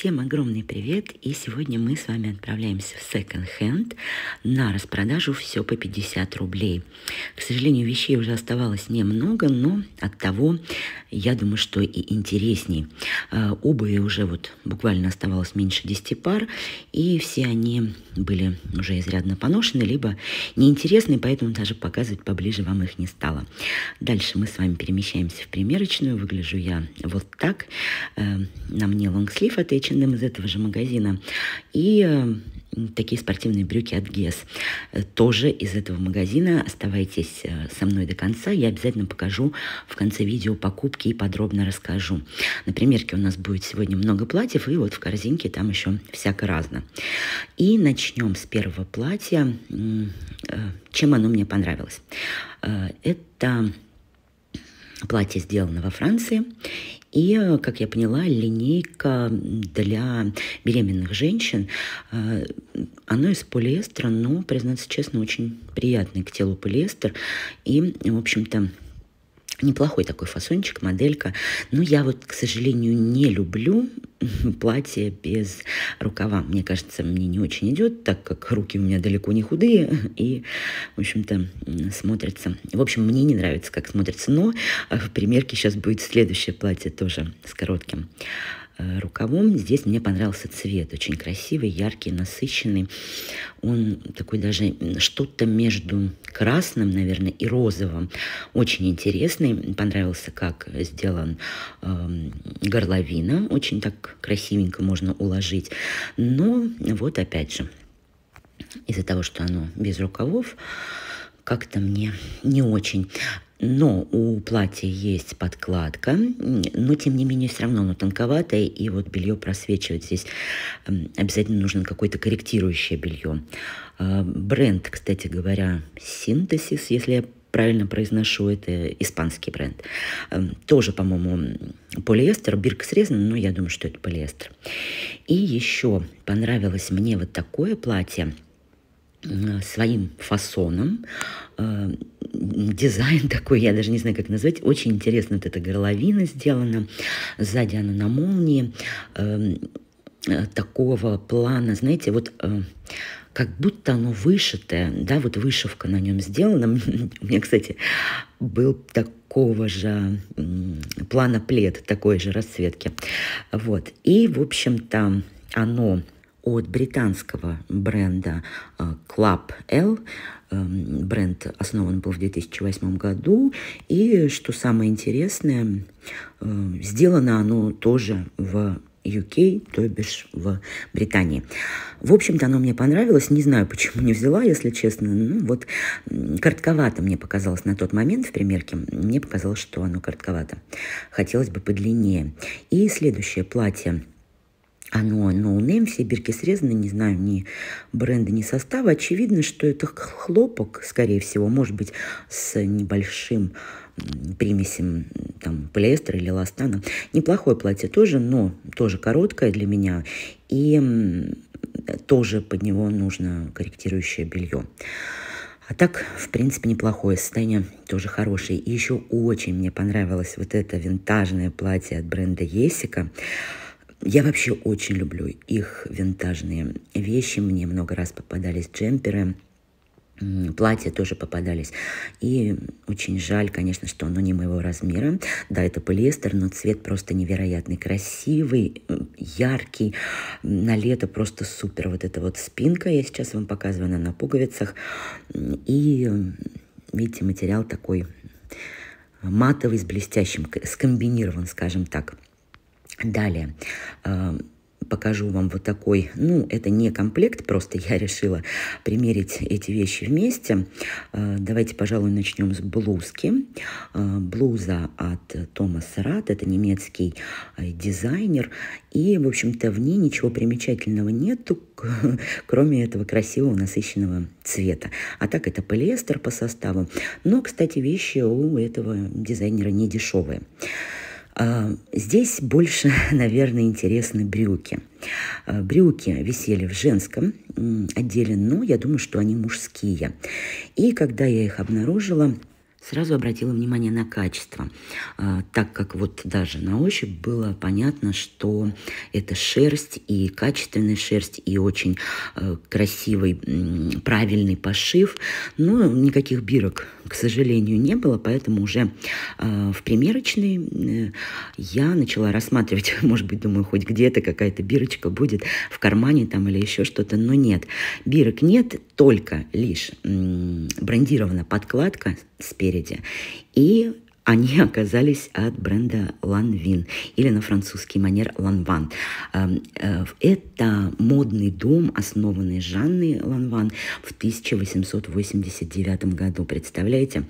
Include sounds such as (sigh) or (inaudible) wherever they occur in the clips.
Всем огромный привет! И сегодня мы с вами отправляемся в Second Hand на распродажу все по 50 рублей. К сожалению, вещей уже оставалось немного, но от того, я думаю, что и интересней. Э, обуви уже вот буквально оставалось меньше 10 пар, и все они были уже изрядно поношены, либо неинтересны, поэтому даже показывать поближе вам их не стало. Дальше мы с вами перемещаемся в примерочную. Выгляжу я вот так. Э, на мне лонгслив от H полученным из этого же магазина. И такие спортивные брюки от Гес. Э, тоже из этого магазина. Оставайтесь э, со мной до конца. Я обязательно покажу в конце видео покупки и подробно расскажу. На примерке у нас будет сегодня много платьев, и вот в корзинке там еще всяко разно. И начнем с первого платья. Э, чем оно мне понравилось? Это Платье сделано во Франции, и, э, как я поняла, линейка для беременных женщин, э, она из полиэстера, но, признаться честно, очень приятный к телу полиэстер. И, в общем-то, неплохой такой фасончик, моделька. Но я вот, к сожалению, не люблю (laughs) платье без рукава. Мне кажется, мне не очень идет, так как руки у меня далеко не худые и, в общем-то, смотрится. В общем, мне не нравится, как смотрится. Но э, в примерке сейчас будет следующее платье тоже с коротким Э, рукавом. Здесь мне понравился цвет, очень красивый, яркий, насыщенный. Он такой даже что-то между красным, наверное, и розовым. Очень интересный. Понравился, как сделан э, горловина. Очень так красивенько можно уложить. Но вот опять же, из-за того, что оно без рукавов, как-то мне не очень. Но у платья есть подкладка, но тем не менее все равно оно тонковатое, и вот белье просвечивает здесь. Эм, обязательно нужно какое-то корректирующее белье. А, бренд, кстати говоря, Синтезис, если я правильно произношу, это испанский бренд. Эм, тоже, по-моему, полиэстер, бирка срезана, но я думаю, что это полиэстер. И еще понравилось мне вот такое платье – Э, своим фасоном. Э, дизайн такой, я даже не знаю, как назвать. Очень интересно вот эта горловина сделана. Сзади она на молнии. Эм, э, такого плана, знаете, вот как будто оно вышитое, да, вот вышивка на нем сделана. (laughs) У меня, кстати, был такого же плана плед такой же расцветки. Вот. И, в общем-то, оно от британского бренда э, Club L. Эм, бренд основан был в 2008 году. И, что самое интересное, э, сделано оно тоже в UK, то бишь в Британии. В общем-то, оно мне понравилось. Не знаю, почему не взяла, если честно. Ну, вот коротковато мне показалось на тот момент в примерке. Мне показалось, что оно коротковато. Хотелось бы подлиннее. И следующее платье – оно ноунейм, все бирки срезаны, не знаю ни бренда, ни состава. Очевидно, что это хлопок, скорее всего, может быть, с небольшим примесем там полиэстера или ластана. Неплохое платье тоже, но тоже короткое для меня. И тоже под него нужно корректирующее белье. А так, в принципе, неплохое состояние, тоже хорошее. И еще очень мне понравилось вот это винтажное платье от бренда Есика. Я вообще очень люблю их винтажные вещи. Мне много раз попадались джемперы, платья тоже попадались. И очень жаль, конечно, что оно не моего размера. Да, это полиэстер, но цвет просто невероятный. Красивый, яркий, на лето просто супер. Вот эта вот спинка, я сейчас вам показываю, она на пуговицах. И, видите, материал такой матовый с блестящим, скомбинирован, скажем так. Далее покажу вам вот такой, ну, это не комплект, просто я решила примерить эти вещи вместе. А, давайте, пожалуй, начнем с блузки. А, блуза от Томас Рад, это немецкий а, дизайнер, и, в общем-то, в ней ничего примечательного нету, (laughs) кроме этого красивого насыщенного цвета. А так это полиэстер по составу. Но, кстати, вещи у этого дизайнера не дешевые. А, здесь больше, (laughs) наверное, интересны брюки. А, брюки висели в женском отделе, но я думаю, что они мужские. И когда я их обнаружила, сразу обратила внимание на качество, а, так как вот даже на ощупь было понятно, что это шерсть и качественная шерсть, и очень э, красивый, правильный пошив, но никаких бирок к сожалению, не было, поэтому уже э, в примерочной э, я начала рассматривать, (laughs) может быть, думаю, хоть где-то какая-то бирочка будет в кармане там или еще что-то, но нет. Бирок нет, только лишь э, брендирована подкладка спереди и они (laughs) оказались от бренда Lanvin или на французский манер Lanvin. Эм, э, это модный дом, основанный Жанной Lanvin в 1889 году. Представляете?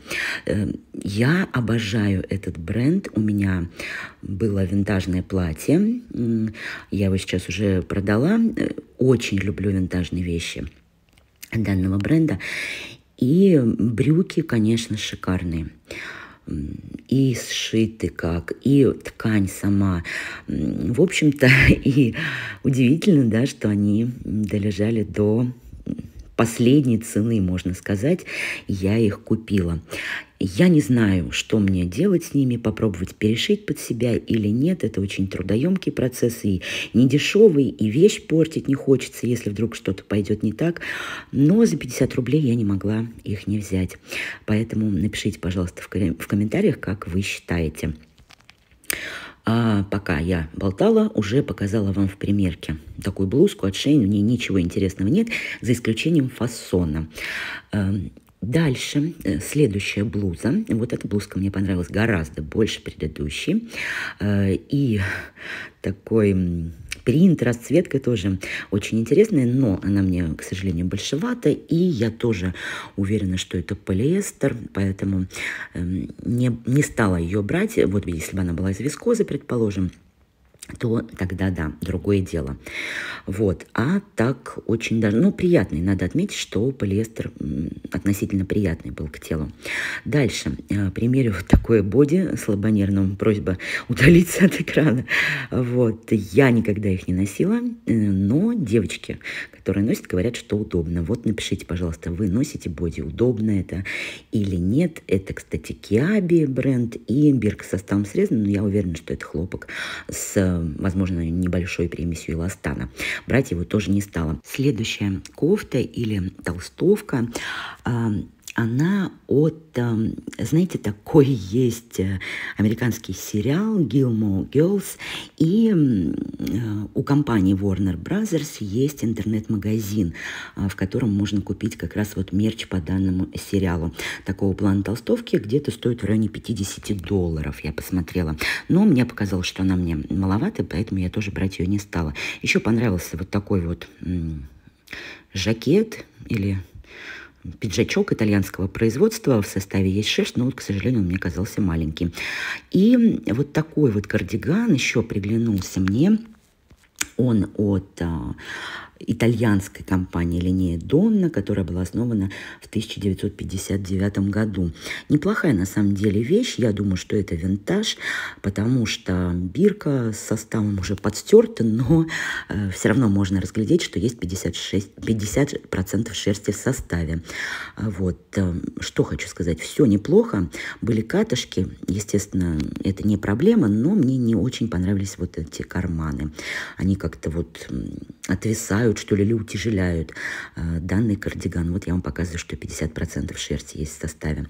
Эм, я обожаю этот бренд. У меня было винтажное платье. Я его сейчас уже продала. Э, очень люблю винтажные вещи данного бренда. И брюки, конечно, шикарные и сшиты как, и ткань сама. В общем-то, (laughs) и удивительно, да, что они долежали до последней цены, можно сказать, я их купила. Я не знаю, что мне делать с ними, попробовать перешить под себя или нет. Это очень трудоемкий процесс и не дешевый, и вещь портить не хочется, если вдруг что-то пойдет не так. Но за 50 рублей я не могла их не взять. Поэтому напишите, пожалуйста, в комментариях, как вы считаете. А пока я болтала, уже показала вам в примерке такую блузку от Шейн. В ней ничего интересного нет, за исключением фасона. Эм, дальше э, следующая блуза. Вот эта блузка мне понравилась гораздо больше предыдущей. Э, и такой принт, расцветка тоже очень интересная, но она мне, к сожалению, большевата, и я тоже уверена, что это полиэстер, поэтому эм, не, не стала ее брать. Вот если бы она была из вискозы, предположим, то тогда да, другое дело. Вот, а так очень даже, ну, приятный, надо отметить, что полиэстер относительно приятный был к телу. Дальше, э, примерю вот такое боди слабонервному, просьба удалиться от экрана. Вот, я никогда их не носила, э, но девочки, которые носят, говорят, что удобно. Вот напишите, пожалуйста, вы носите боди, удобно это или нет. Это, кстати, Киаби бренд и бирка со ставом срезана, но я уверена, что это хлопок с возможно, небольшой примесью эластана. Брать его тоже не стала. Следующая кофта или толстовка. А, она от, эм, знаете, такой есть э, американский сериал Gilmore Girls, и э, у компании Warner Brothers есть интернет-магазин, а, в котором можно купить как раз вот мерч по данному сериалу. Такого плана толстовки где-то стоит в районе 50 долларов, я посмотрела. Но мне показалось, что она мне маловато, поэтому я тоже брать ее не стала. Еще понравился вот такой вот жакет или пиджачок итальянского производства. В составе есть шерсть, но вот, к сожалению, он мне казался маленький. И вот такой вот кардиган еще приглянулся мне. Он от а, итальянской компании линии Донна», которая была основана в 1959 году. Неплохая на самом деле вещь, я думаю, что это винтаж, потому что бирка с составом уже подстерта, но э, все равно можно разглядеть, что есть 56, 50% шерсти в составе. А вот, э, что хочу сказать, все неплохо, были катышки, естественно, это не проблема, но мне не очень понравились вот эти карманы. Они как-то вот отвисают облегчают, что ли, или утяжеляют э, данный кардиган. Вот я вам показываю, что 50% шерсти есть в составе.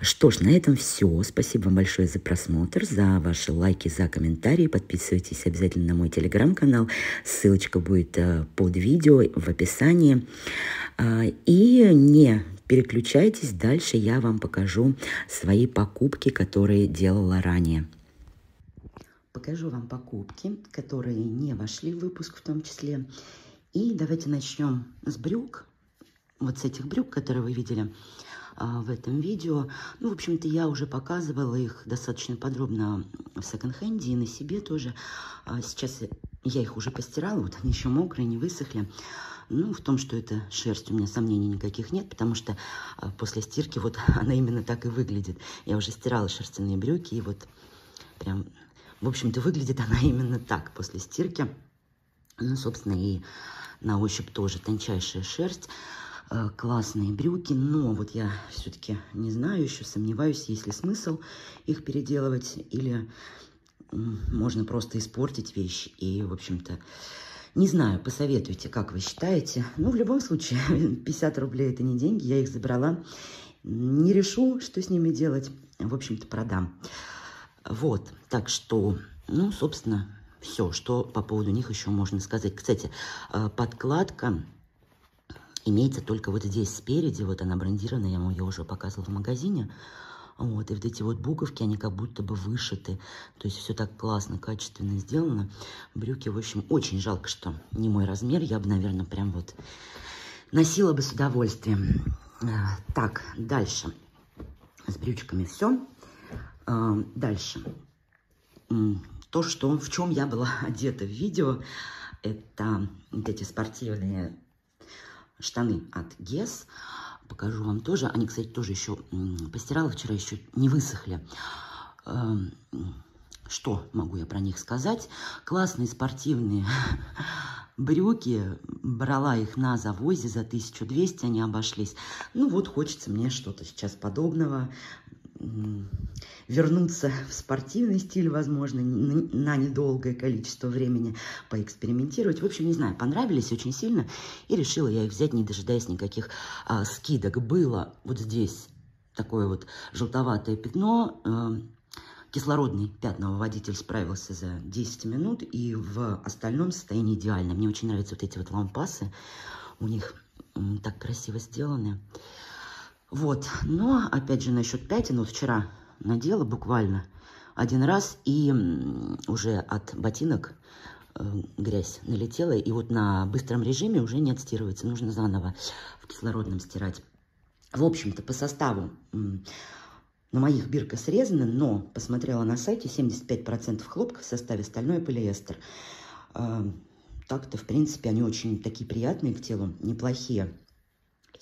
Что ж, на этом все. Спасибо вам большое за просмотр, за ваши лайки, за комментарии. Подписывайтесь обязательно на мой телеграм-канал. Ссылочка будет э, под видео в описании. Э, и не переключайтесь, дальше я вам покажу свои покупки, которые делала ранее. Покажу вам покупки, которые не вошли в выпуск в том числе. И давайте начнем с брюк. Вот с этих брюк, которые вы видели а, в этом видео. Ну, в общем-то, я уже показывала их достаточно подробно в секонд-хенде и на себе тоже. А, сейчас я их уже постирала, вот они еще мокрые, не высохли. Ну, в том, что это шерсть, у меня сомнений никаких нет, потому что а, после стирки вот (laughs) она именно так и выглядит. Я уже стирала шерстяные брюки, и вот прям, в общем-то, выглядит (laughs) она именно так после стирки. Ну, собственно, и на ощупь тоже тончайшая шерсть, э, классные брюки, но вот я все-таки не знаю, еще сомневаюсь, есть ли смысл их переделывать, или можно просто испортить вещь и, в общем-то, не знаю, посоветуйте, как вы считаете. Ну, в любом случае, 50 (laughs) рублей – это не деньги, я их забрала. Не решу, что с ними делать, в общем-то, продам. Вот, так что, ну, собственно, все, что по поводу них еще можно сказать. Кстати, э, подкладка имеется только вот здесь спереди, вот она брендированная, я вам ее уже показывала в магазине. Вот, и вот эти вот буковки, они как будто бы вышиты. То есть все так классно, качественно сделано. Брюки, в общем, очень жалко, что не мой размер. Я бы, наверное, прям вот носила бы с удовольствием. Э, так, дальше. С брючками все. Э, дальше то, что, в чем я была (laughs) одета в видео. Это вот эти спортивные штаны от Guess. Покажу вам тоже. Они, кстати, тоже еще постирала вчера, еще не высохли. Эм, что могу я про них сказать? Классные спортивные (laughs) брюки. Брала их на завозе за 1200, они обошлись. Ну вот, хочется мне что-то сейчас подобного вернуться в спортивный стиль, возможно, на недолгое количество времени, поэкспериментировать. В общем, не знаю, понравились очень сильно, и решила я их взять, не дожидаясь никаких а, скидок. Было вот здесь такое вот желтоватое пятно, а, Кислородный пятновыводитель справился за 10 минут, и в остальном состоянии идеально. Мне очень нравятся вот эти вот лампасы, у них так красиво сделаны. Вот, но, опять же, насчет пятен, вот вчера надела буквально один раз, и уже от ботинок э, грязь налетела, и вот на быстром режиме уже не отстирывается, нужно заново в кислородном стирать. В общем-то, по составу на моих бирка срезана, но посмотрела на сайте, 75% хлопка в составе, стальной полиэстер. Э, так-то, в принципе, они очень такие приятные к телу, неплохие.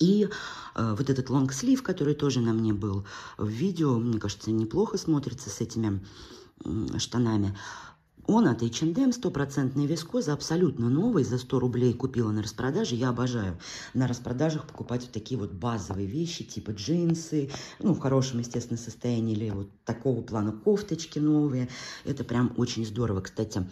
И э, вот этот лонгслив, который тоже на мне был в видео, мне кажется, неплохо смотрится с этими э, штанами. Он от H&M, стопроцентный вискоза, абсолютно новый, за 100 рублей купила на распродаже, я обожаю на распродажах покупать вот такие вот базовые вещи, типа джинсы, ну, в хорошем, естественно, состоянии, или вот такого плана кофточки новые, это прям очень здорово, кстати,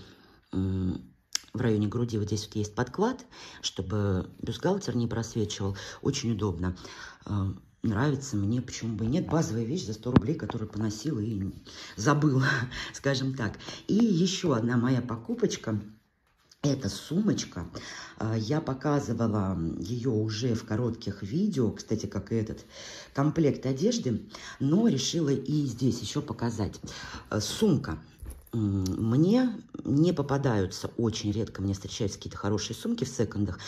в районе груди вот здесь вот есть подклад, чтобы бюстгальтер не просвечивал. Очень удобно. Э, нравится мне, почему бы и нет. Базовая вещь за 100 рублей, которую поносила и забыла, (laughs) скажем так. И еще одна моя покупочка – это сумочка. Э, я показывала ее уже в коротких видео, кстати, как и этот комплект одежды, но решила и здесь еще показать. Э, сумка мне не попадаются, очень редко мне встречаются какие-то хорошие сумки в секондах.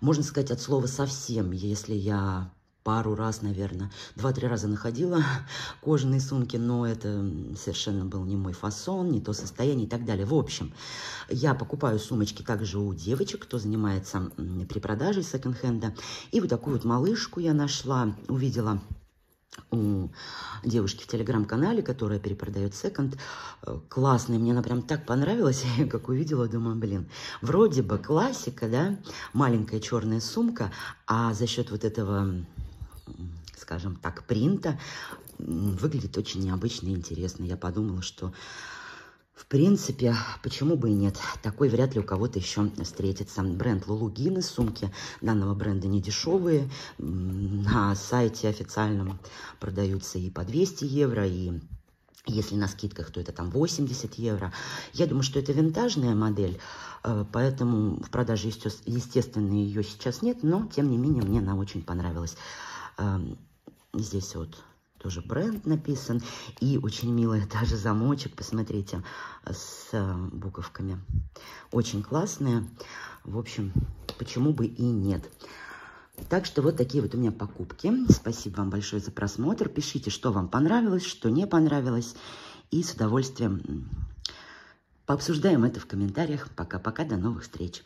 Можно сказать, от слова совсем, если я пару раз, наверное, два-три раза находила (laughs) кожаные сумки, но это совершенно был не мой фасон, не то состояние и так далее. В общем, я покупаю сумочки также у девочек, кто занимается перепродажей секонд-хенда. И вот такую вот малышку я нашла, увидела у девушки в телеграм-канале, которая перепродает секонд. Э, классный, мне она прям так понравилась, (laughs) я как увидела, думаю, блин, вроде бы классика, да, маленькая черная сумка, а за счет вот этого, скажем так, принта выглядит очень необычно и интересно. Я подумала, что в принципе, почему бы и нет. Такой вряд ли у кого-то еще встретится. Бренд Лулугины, сумки данного бренда не дешевые. На сайте официальном продаются и по 200 евро, и если на скидках, то это там 80 евро. Я думаю, что это винтажная модель, э, поэтому в продаже, естественно, ее сейчас нет, но, тем не менее, мне она очень понравилась. Эм, здесь вот тоже бренд написан. И очень милый (laughs) даже замочек, посмотрите, с э, буковками. Очень классная. В общем, почему бы и нет. Так что вот такие вот у меня покупки. Спасибо вам большое за просмотр. Пишите, что вам понравилось, что не понравилось. И с удовольствием пообсуждаем это в комментариях. Пока-пока, до новых встреч!